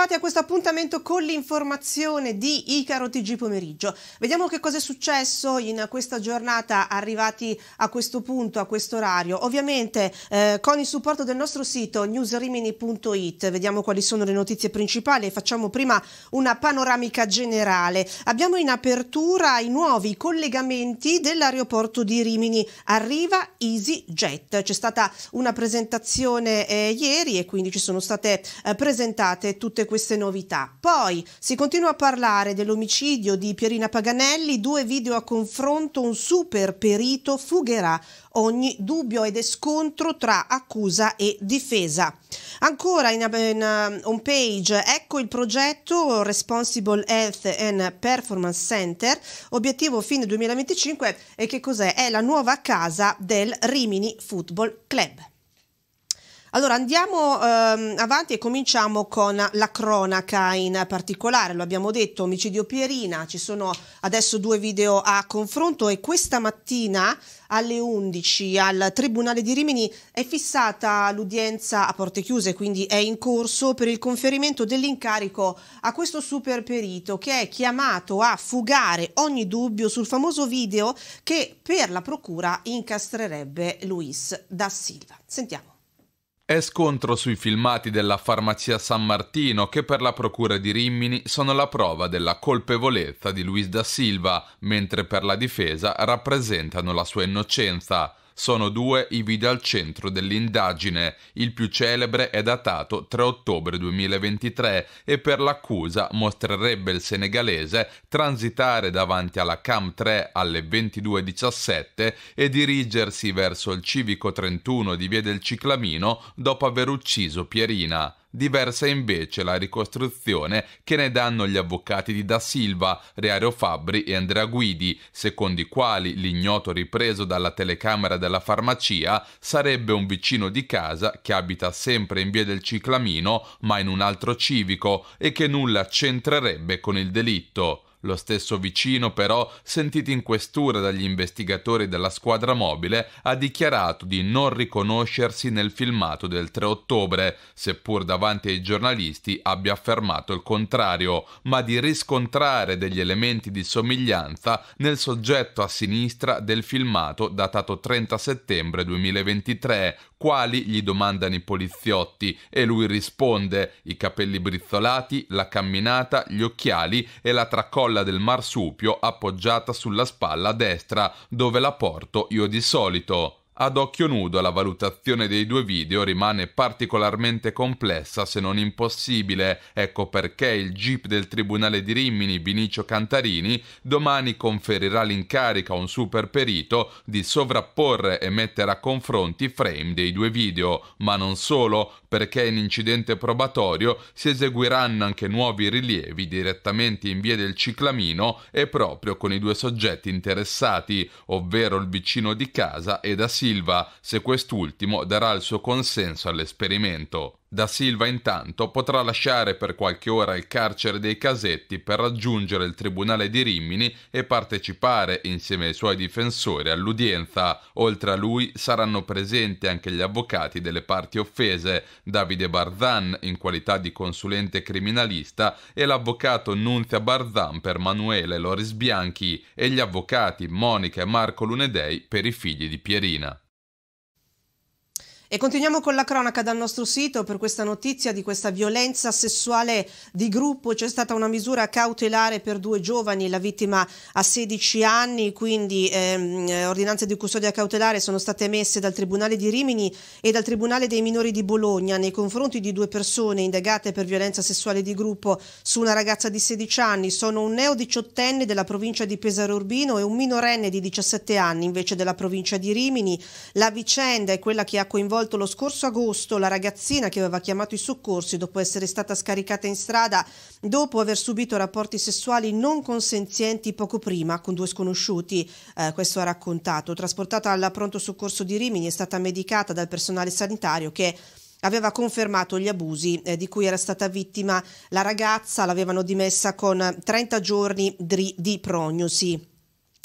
Bentrovati a questo appuntamento con l'informazione di Icaro TG pomeriggio. Vediamo che cosa è successo in questa giornata arrivati a questo punto, a questo orario. Ovviamente eh, con il supporto del nostro sito newsrimini.it vediamo quali sono le notizie principali e facciamo prima una panoramica generale. Abbiamo in apertura i nuovi collegamenti dell'aeroporto di Rimini. Arriva EasyJet. C'è stata una presentazione eh, ieri e quindi ci sono state eh, presentate tutte queste queste novità. Poi si continua a parlare dell'omicidio di Pierina Paganelli, due video a confronto, un super perito fugherà ogni dubbio ed è scontro tra accusa e difesa. Ancora in, in um, home page, ecco il progetto Responsible Health and Performance Center, obiettivo fine 2025 e che cos'è? È la nuova casa del Rimini Football Club. Allora andiamo ehm, avanti e cominciamo con la cronaca in particolare, lo abbiamo detto, omicidio Pierina, ci sono adesso due video a confronto e questa mattina alle 11 al Tribunale di Rimini è fissata l'udienza a porte chiuse, quindi è in corso per il conferimento dell'incarico a questo super perito che è chiamato a fugare ogni dubbio sul famoso video che per la procura incastrerebbe Luis da Silva. Sentiamo. È scontro sui filmati della farmacia San Martino che per la procura di Rimini sono la prova della colpevolezza di Luis da Silva, mentre per la difesa rappresentano la sua innocenza. Sono due i video al centro dell'indagine. Il più celebre è datato 3 ottobre 2023 e per l'accusa mostrerebbe il senegalese transitare davanti alla Cam 3 alle 22.17 e dirigersi verso il civico 31 di Via del Ciclamino dopo aver ucciso Pierina. Diversa invece la ricostruzione che ne danno gli avvocati di Da Silva, Reario Fabbri e Andrea Guidi, secondo i quali l'ignoto ripreso dalla telecamera della farmacia sarebbe un vicino di casa che abita sempre in via del Ciclamino ma in un altro civico e che nulla c'entrerebbe con il delitto. Lo stesso vicino però, sentito in questura dagli investigatori della squadra mobile, ha dichiarato di non riconoscersi nel filmato del 3 ottobre, seppur davanti ai giornalisti abbia affermato il contrario, ma di riscontrare degli elementi di somiglianza nel soggetto a sinistra del filmato datato 30 settembre 2023, quali gli domandano i poliziotti e lui risponde i capelli brizzolati, la camminata, gli occhiali e la tracolla colla del marsupio appoggiata sulla spalla destra dove la porto io di solito. Ad occhio nudo la valutazione dei due video rimane particolarmente complessa se non impossibile, ecco perché il GIP del Tribunale di Rimini Vinicio Cantarini domani conferirà l'incarico a un super perito di sovrapporre e mettere a confronti i frame dei due video, ma non solo, perché in incidente probatorio si eseguiranno anche nuovi rilievi direttamente in via del Ciclamino e proprio con i due soggetti interessati, ovvero il vicino di casa ed Assisi Silva se quest'ultimo darà il suo consenso all'esperimento. Da Silva intanto potrà lasciare per qualche ora il carcere dei casetti per raggiungere il tribunale di Rimini e partecipare insieme ai suoi difensori all'udienza. Oltre a lui saranno presenti anche gli avvocati delle parti offese, Davide Barzan in qualità di consulente criminalista e l'avvocato Nunzia Barzan per Manuele Loris Bianchi e gli avvocati Monica e Marco Lunedei per i figli di Pierina. E continuiamo con la cronaca dal nostro sito per questa notizia di questa violenza sessuale di gruppo. C'è stata una misura cautelare per due giovani, la vittima ha 16 anni, quindi ehm, ordinanze di custodia cautelare sono state emesse dal Tribunale di Rimini e dal Tribunale dei minori di Bologna nei confronti di due persone indagate per violenza sessuale di gruppo su una ragazza di 16 anni. Sono un neo diciottenne della provincia di Pesaro Urbino e un minorenne di 17 anni invece della provincia di Rimini. La vicenda è quella che ha coinvolto coinvolto lo scorso agosto la ragazzina che aveva chiamato i soccorsi dopo essere stata scaricata in strada dopo aver subito rapporti sessuali non consenzienti poco prima con due sconosciuti. Eh, questo ha raccontato. Trasportata al pronto soccorso di Rimini è stata medicata dal personale sanitario che aveva confermato gli abusi eh, di cui era stata vittima la ragazza, l'avevano dimessa con 30 giorni di prognosi.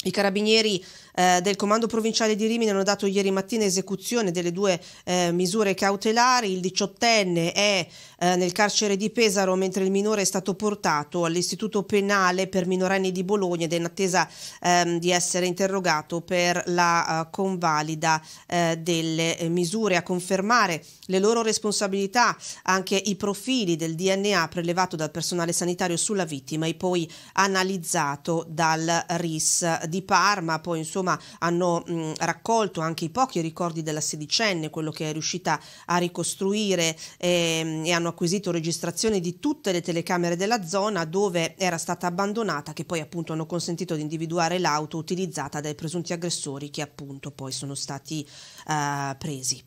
I carabinieri eh, del Comando Provinciale di Rimini hanno dato ieri mattina esecuzione delle due eh, misure cautelari. Il diciottenne è eh, nel carcere di Pesaro, mentre il minore è stato portato all'Istituto Penale per minorenni di Bologna ed è in attesa ehm, di essere interrogato per la uh, convalida eh, delle eh, misure. A confermare le loro responsabilità anche i profili del DNA prelevato dal personale sanitario sulla vittima e poi analizzato dal RIS di Parma. Poi, insomma, Roma hanno mh, raccolto anche i pochi ricordi della sedicenne, quello che è riuscita a ricostruire ehm, e hanno acquisito registrazioni di tutte le telecamere della zona dove era stata abbandonata che poi appunto hanno consentito di individuare l'auto utilizzata dai presunti aggressori che appunto poi sono stati eh, presi.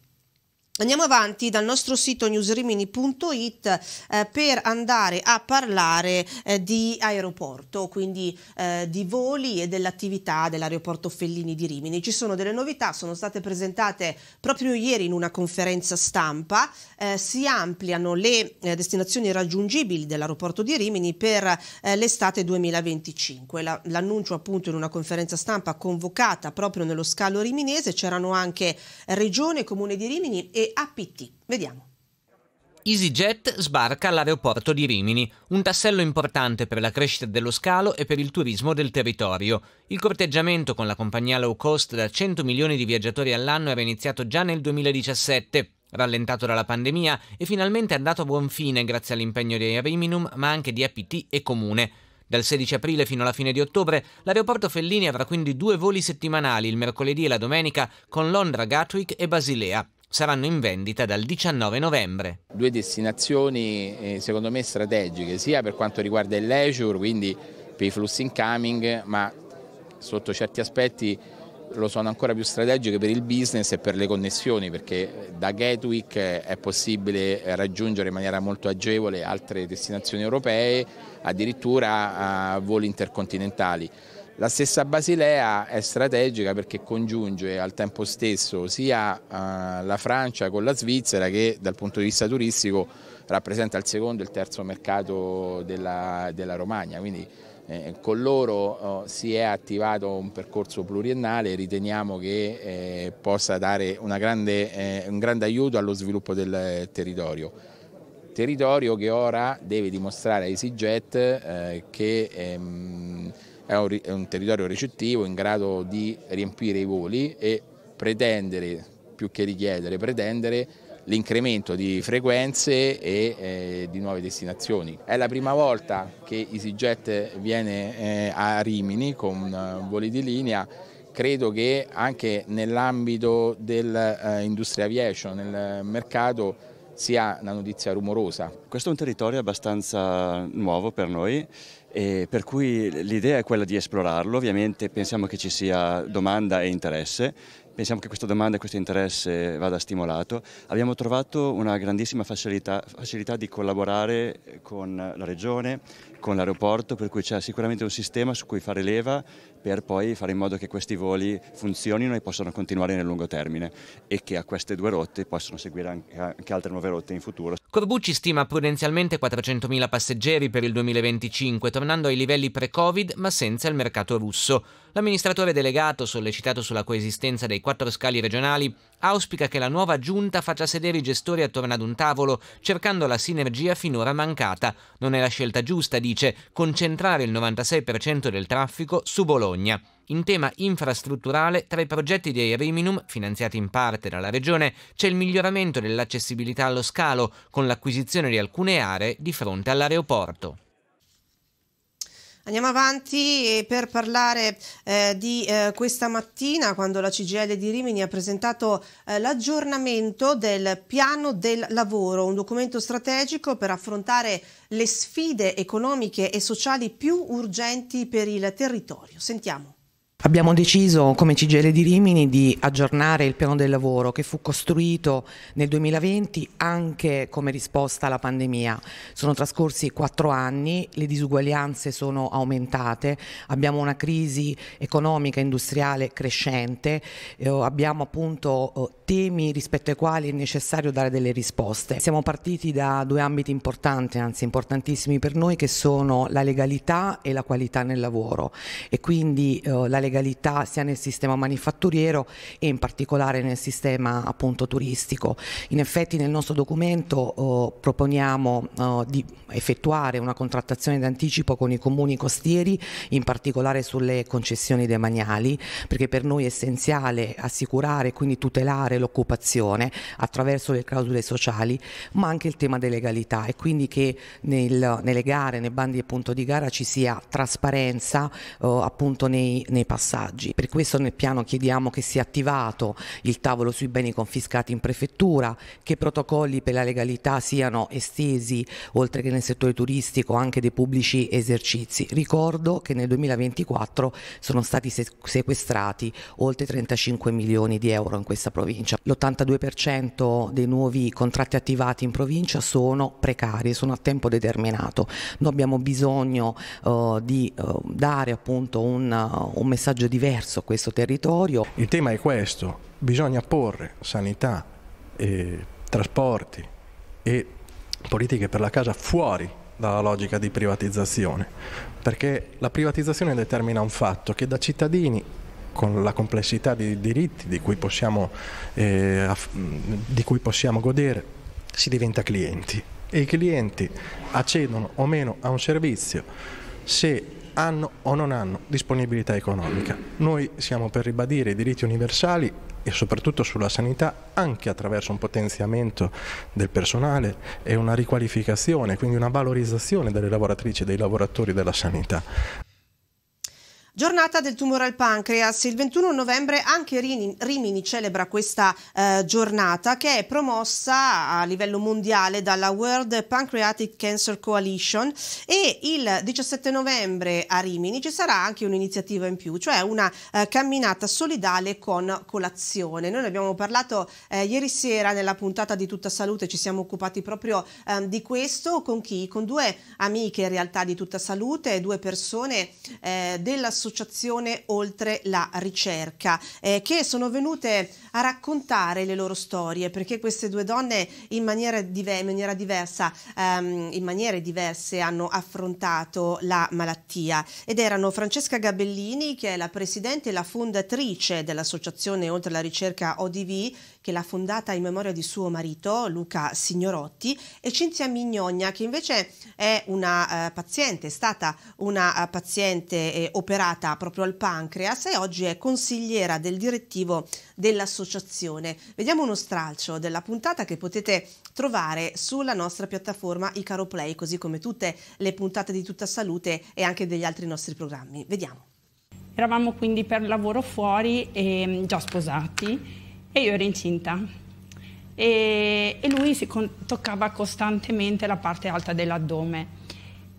Andiamo avanti dal nostro sito newsrimini.it eh, per andare a parlare eh, di aeroporto, quindi eh, di voli e dell'attività dell'aeroporto Fellini di Rimini. Ci sono delle novità, sono state presentate proprio ieri in una conferenza stampa, eh, si ampliano le eh, destinazioni raggiungibili dell'aeroporto di Rimini per eh, l'estate 2025. l'annuncio appunto in una conferenza stampa convocata proprio nello scalo riminese, c'erano anche regione, comune di Rimini e APT. Vediamo. EasyJet sbarca all'aeroporto di Rimini, un tassello importante per la crescita dello scalo e per il turismo del territorio. Il corteggiamento con la compagnia low cost da 100 milioni di viaggiatori all'anno era iniziato già nel 2017, rallentato dalla pandemia e finalmente è andato a buon fine grazie all'impegno di Ariminum ma anche di APT e Comune. Dal 16 aprile fino alla fine di ottobre l'aeroporto Fellini avrà quindi due voli settimanali il mercoledì e la domenica con Londra Gatwick e Basilea saranno in vendita dal 19 novembre. Due destinazioni eh, secondo me strategiche, sia per quanto riguarda il leisure, quindi per i flussi incoming, ma sotto certi aspetti lo sono ancora più strategiche per il business e per le connessioni, perché da Gatwick è possibile raggiungere in maniera molto agevole altre destinazioni europee, addirittura a voli intercontinentali. La stessa Basilea è strategica perché congiunge al tempo stesso sia eh, la Francia con la Svizzera che dal punto di vista turistico rappresenta il secondo e il terzo mercato della, della Romagna, quindi eh, con loro eh, si è attivato un percorso pluriennale e riteniamo che eh, possa dare grande, eh, un grande aiuto allo sviluppo del territorio territorio che ora deve dimostrare a EasyJet eh, che ehm, è un, è un territorio recettivo in grado di riempire i voli e pretendere, più che richiedere, pretendere l'incremento di frequenze e eh, di nuove destinazioni. È la prima volta che EasyJet viene eh, a Rimini con eh, voli di linea. Credo che anche nell'ambito dell'industria eh, aviation, nel mercato, sia una notizia rumorosa. Questo è un territorio abbastanza nuovo per noi per cui l'idea è quella di esplorarlo, ovviamente pensiamo che ci sia domanda e interesse, pensiamo che questa domanda e questo interesse vada stimolato. Abbiamo trovato una grandissima facilità, facilità di collaborare con la regione, con l'aeroporto, per cui c'è sicuramente un sistema su cui fare leva per poi fare in modo che questi voli funzionino e possano continuare nel lungo termine e che a queste due rotte possano seguire anche altre nuove rotte in futuro. Corbucci stima prudenzialmente 400.000 passeggeri per il 2025, tornando ai livelli pre-Covid ma senza il mercato russo. L'amministratore delegato, sollecitato sulla coesistenza dei quattro scali regionali, auspica che la nuova giunta faccia sedere i gestori attorno ad un tavolo, cercando la sinergia finora mancata. Non è la scelta giusta, dice, concentrare il 96% del traffico su Bologna. Bologna. In tema infrastrutturale, tra i progetti di Airiminum, finanziati in parte dalla Regione, c'è il miglioramento dell'accessibilità allo scalo, con l'acquisizione di alcune aree di fronte all'aeroporto. Andiamo avanti eh, per parlare eh, di eh, questa mattina quando la CGL di Rimini ha presentato eh, l'aggiornamento del piano del lavoro, un documento strategico per affrontare le sfide economiche e sociali più urgenti per il territorio. Sentiamo. Abbiamo deciso come CGL di Rimini di aggiornare il piano del lavoro che fu costruito nel 2020 anche come risposta alla pandemia. Sono trascorsi quattro anni, le disuguaglianze sono aumentate, abbiamo una crisi economica e industriale crescente, eh, abbiamo appunto eh, temi rispetto ai quali è necessario dare delle risposte. Siamo partiti da due ambiti importanti, anzi importantissimi per noi, che sono la legalità e la qualità nel lavoro e quindi eh, la legalità legalità sia nel sistema manifatturiero e in particolare nel sistema appunto turistico. In effetti nel nostro documento eh, proponiamo eh, di effettuare una contrattazione d'anticipo con i comuni costieri, in particolare sulle concessioni demaniali, perché per noi è essenziale assicurare e quindi tutelare l'occupazione attraverso le clausole sociali, ma anche il tema delle legalità e quindi che nel, nelle gare, nei bandi appunto di gara ci sia trasparenza eh, appunto nei, nei passaggi massaggi. Per questo nel piano chiediamo che sia attivato il tavolo sui beni confiscati in prefettura, che i protocolli per la legalità siano estesi, oltre che nel settore turistico, anche dei pubblici esercizi. Ricordo che nel 2024 sono stati sequestrati oltre 35 milioni di euro in questa provincia. L'82% dei nuovi contratti attivati in provincia sono precari, sono a tempo determinato. Noi abbiamo bisogno uh, di uh, dare appunto un, uh, un messaggio messaggio diverso a questo territorio. Il tema è questo, bisogna porre sanità, e trasporti e politiche per la casa fuori dalla logica di privatizzazione, perché la privatizzazione determina un fatto che da cittadini con la complessità di diritti di cui possiamo, eh, di cui possiamo godere si diventa clienti e i clienti accedono o meno a un servizio se hanno o non hanno disponibilità economica. Noi siamo per ribadire i diritti universali e soprattutto sulla sanità anche attraverso un potenziamento del personale e una riqualificazione, quindi una valorizzazione delle lavoratrici e dei lavoratori della sanità. Giornata del tumore al pancreas, il 21 novembre anche Rimini celebra questa eh, giornata che è promossa a livello mondiale dalla World Pancreatic Cancer Coalition e il 17 novembre a Rimini ci sarà anche un'iniziativa in più, cioè una eh, camminata solidale con colazione. Noi ne abbiamo parlato eh, ieri sera nella puntata di Tutta Salute, ci siamo occupati proprio ehm, di questo con chi? Con due amiche in realtà di Tutta Salute, due persone eh, della società dell'associazione Oltre la Ricerca, eh, che sono venute a raccontare le loro storie, perché queste due donne in maniera, dive in maniera diversa, ehm, in maniere diverse hanno affrontato la malattia ed erano Francesca Gabellini, che è la presidente e la fondatrice dell'associazione Oltre la Ricerca ODV, che l'ha fondata in memoria di suo marito Luca Signorotti, e Cinzia Mignogna, che invece è una eh, paziente, è stata una uh, paziente eh, operata affiliata proprio al Pancreas e oggi è consigliera del direttivo dell'associazione. Vediamo uno stralcio della puntata che potete trovare sulla nostra piattaforma Icaro Play, così come tutte le puntate di Tutta Salute e anche degli altri nostri programmi. Vediamo. Eravamo quindi per lavoro fuori, e, mm, già sposati, e io ero incinta e, lui si toccava costantemente la parte alta dell'addome.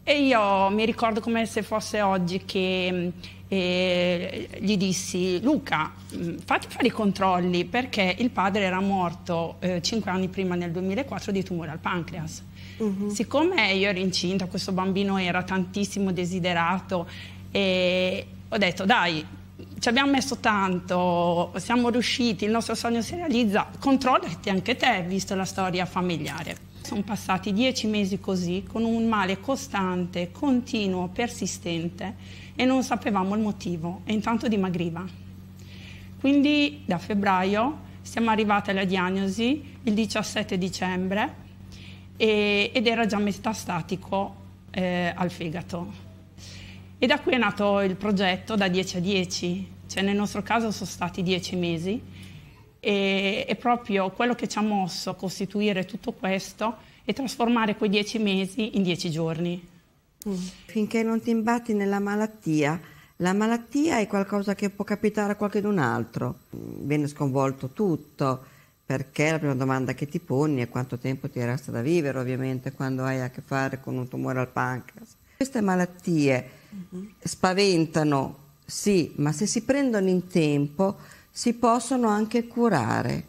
E io mi ricordo come se fosse oggi che eh, gli dissi Luca, mm, fatti fare i controlli perché il padre era morto eh, 5 anni prima nel 2004 di tumore al pancreas. Uh-huh. Siccome io ero incinta, questo bambino era tantissimo desiderato e ho detto dai, ci abbiamo messo tanto, siamo riusciti, il nostro sogno si realizza, controllati anche te, visto la storia familiare. Sono passati dieci mesi così, con un male costante, continuo, persistente e non sapevamo il motivo e intanto dimagriva. Quindi da febbraio siamo arrivati alla diagnosi il 17 dicembre e, ed era già metastatico eh, al fegato. E da qui è nato il progetto da 10 a 10, cioè nel nostro caso sono stati 10 mesi e, è proprio quello che ci ha mosso a costituire tutto questo e trasformare quei dieci mesi in dieci giorni. Mm. Finché non ti imbatti nella malattia, la malattia è qualcosa che può capitare a qualcun altro, mm, viene sconvolto tutto, perché la prima domanda che ti poni è quanto tempo ti resta da vivere, ovviamente, quando hai a che fare con un tumore al pancreas. Queste malattie mm -hmm. spaventano, sì, ma se si prendono in tempo si possono anche curare.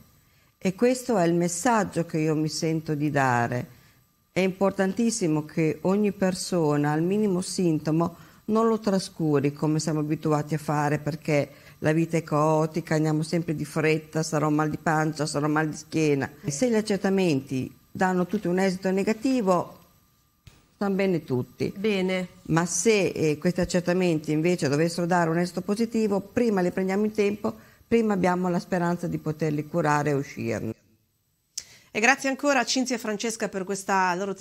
E questo è il messaggio che io mi sento di dare. È importantissimo che ogni persona al minimo sintomo non lo trascuri come siamo abituati a fare perché la vita è caotica, andiamo sempre di fretta, sarò mal di pancia, sarò mal di schiena. Se gli accertamenti danno tutti un esito negativo, stanno bene tutti. Bene. Ma se eh, questi accertamenti invece dovessero dare un esito positivo, prima li prendiamo in tempo prima abbiamo la speranza di poterli curare e uscirne. E grazie ancora a Cinzia e Francesca per questa loro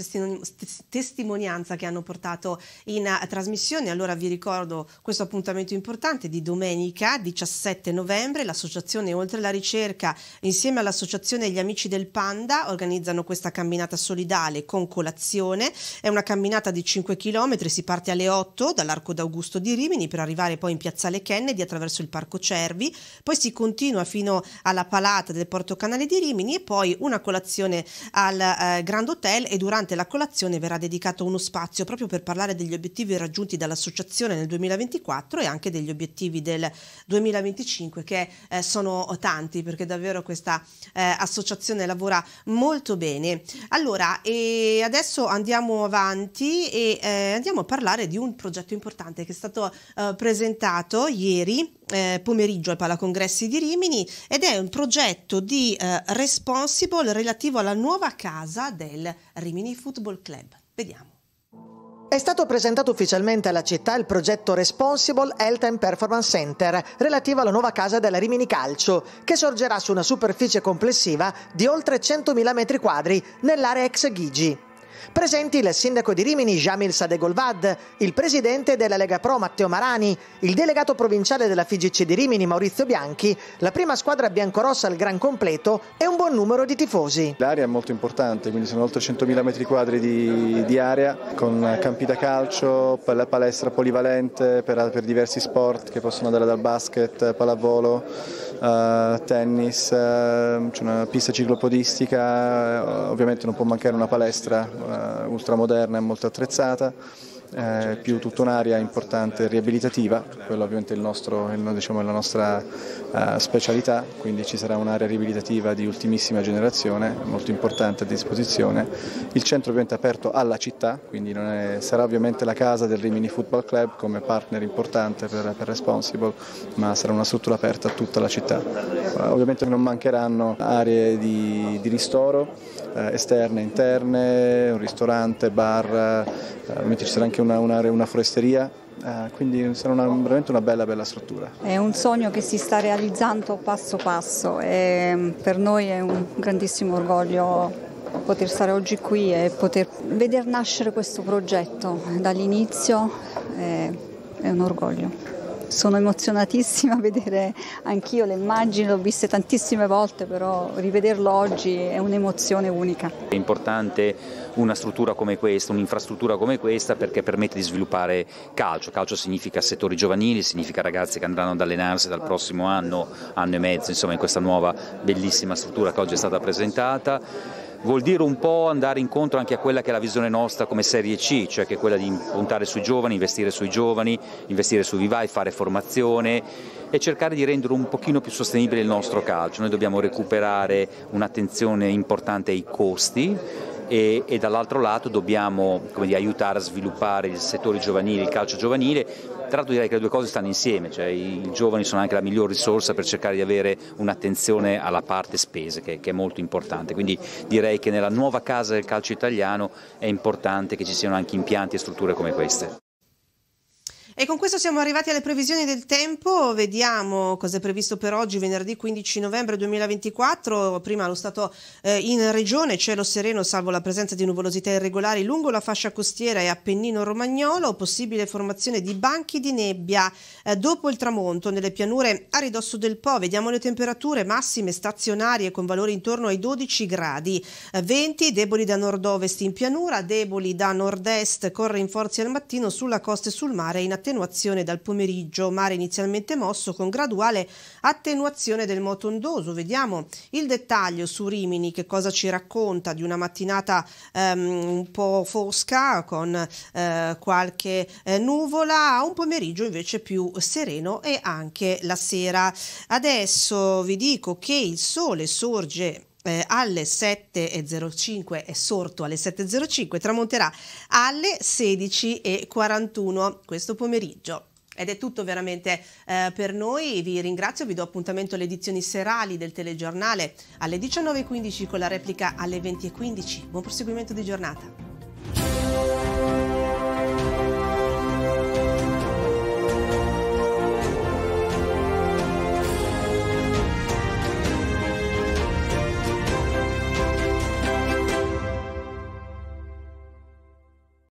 testimonianza che hanno portato in eh, trasmissione. Allora vi ricordo questo appuntamento importante di domenica 17 novembre. L'associazione Oltre la ricerca insieme all'associazione Gli Amici del Panda organizzano questa camminata solidale con colazione. È una camminata di 5 km, si parte alle 8 dall'Arco d'Augusto di Rimini per arrivare poi in Piazzale Kennedy attraverso il Parco Cervi, poi si continua fino alla Palata del Porto Canale di Rimini e poi una colazione colazione al eh, Grand Hotel e durante la colazione verrà dedicato uno spazio proprio per parlare degli obiettivi raggiunti dall'associazione nel 2024 e anche degli obiettivi del 2025 che eh, sono tanti perché davvero questa eh, associazione lavora molto bene. Allora, e adesso andiamo avanti e eh, andiamo a parlare di un progetto importante che è stato eh, presentato ieri eh, pomeriggio al Palacongressi di Rimini ed è un progetto di eh, Responsible relativo alla nuova casa del Rimini Football Club. Vediamo. È stato presentato ufficialmente alla città il progetto Responsible Health and Performance Center relativo alla nuova casa della Rimini Calcio, che sorgerà su una superficie complessiva di oltre 100.000 m2 nell'area ex Ghigi. Presenti il sindaco di Rimini Jamil Sadegolvad, il presidente della Lega Pro Matteo Marani, il delegato provinciale della FIGC di Rimini Maurizio Bianchi, la prima squadra biancorossa al gran completo e un buon numero di tifosi. L'area è molto importante, quindi sono oltre 100.000 metri quadri di, di, area con campi da calcio, palestra polivalente per, per, diversi sport che possono andare dal basket, pallavolo, eh, tennis, eh, c'è una pista ciclopodistica, eh, ovviamente non può mancare una palestra eh, ultramoderna e molto attrezzata, eh, più tutta un'area importante riabilitativa, quella ovviamente è diciamo, la nostra eh, specialità, quindi ci sarà un'area riabilitativa di ultimissima generazione, molto importante a disposizione. Il centro ovviamente è aperto alla città, quindi è, sarà ovviamente la casa del Rimini Football Club come partner importante per, per Responsible, ma sarà una struttura aperta a tutta la città. Eh, ovviamente non mancheranno aree di, di ristoro eh, esterne, interne, un ristorante, bar, ovviamente eh, ci sarà anche un'area, una, una foresteria Uh, quindi sarà una, veramente una bella, bella struttura. È un sogno che si sta realizzando passo passo e mm, per noi è un grandissimo orgoglio poter stare oggi qui e poter veder nascere questo progetto dall'inizio è, è un orgoglio. Sono emozionatissima a vedere anch'io le immagini, l'ho viste tantissime volte, però rivederlo oggi è un'emozione unica. È importante una struttura come questa, un'infrastruttura come questa perché permette di sviluppare calcio. Calcio significa settori giovanili, significa ragazzi che andranno ad allenarsi dal prossimo anno, anno e mezzo, insomma in questa nuova bellissima struttura che oggi è stata presentata vuol dire un po' andare incontro anche a quella che è la visione nostra come serie C, cioè che è quella di puntare sui giovani, investire sui giovani, investire su Vivai, fare formazione e cercare di rendere un pochino più sostenibile il nostro calcio. Noi dobbiamo recuperare un'attenzione importante ai costi e, e dall'altro lato dobbiamo dire, aiutare a sviluppare il settore giovanile, il calcio giovanile, tra l'altro direi che le due cose stanno insieme, cioè i giovani sono anche la miglior risorsa per cercare di avere un'attenzione alla parte spese che, che è molto importante, quindi direi che nella nuova casa del calcio italiano è importante che ci siano anche impianti e strutture come queste. E con questo siamo arrivati alle previsioni del tempo, vediamo cosa è previsto per oggi, venerdì 15 novembre 2024. Prima lo stato eh, in regione, cielo sereno salvo la presenza di nuvolosità irregolari lungo la fascia costiera e Appennino Romagnolo, possibile formazione di banchi di nebbia eh, dopo il tramonto nelle pianure a ridosso del Po. Vediamo le temperature massime stazionarie con valori intorno ai 12 gradi, eh, 20 deboli da nord-ovest in pianura, deboli da nord-est con rinforzi al mattino sulla costa e sul mare in attesa attenuazione dal pomeriggio, mare inizialmente mosso con graduale attenuazione del moto ondoso. Vediamo il dettaglio su Rimini che cosa ci racconta di una mattinata ehm, un po' fosca con eh, qualche eh, nuvola, un pomeriggio invece più sereno e anche la sera. Adesso vi dico che il sole sorge eh, alle 7.05 è sorto alle 7.05 tramonterà alle 16.41 questo pomeriggio. Ed è tutto veramente eh, per noi, vi ringrazio, vi do appuntamento alle edizioni serali del telegiornale alle 19.15 con la replica alle 20.15. Buon proseguimento di giornata.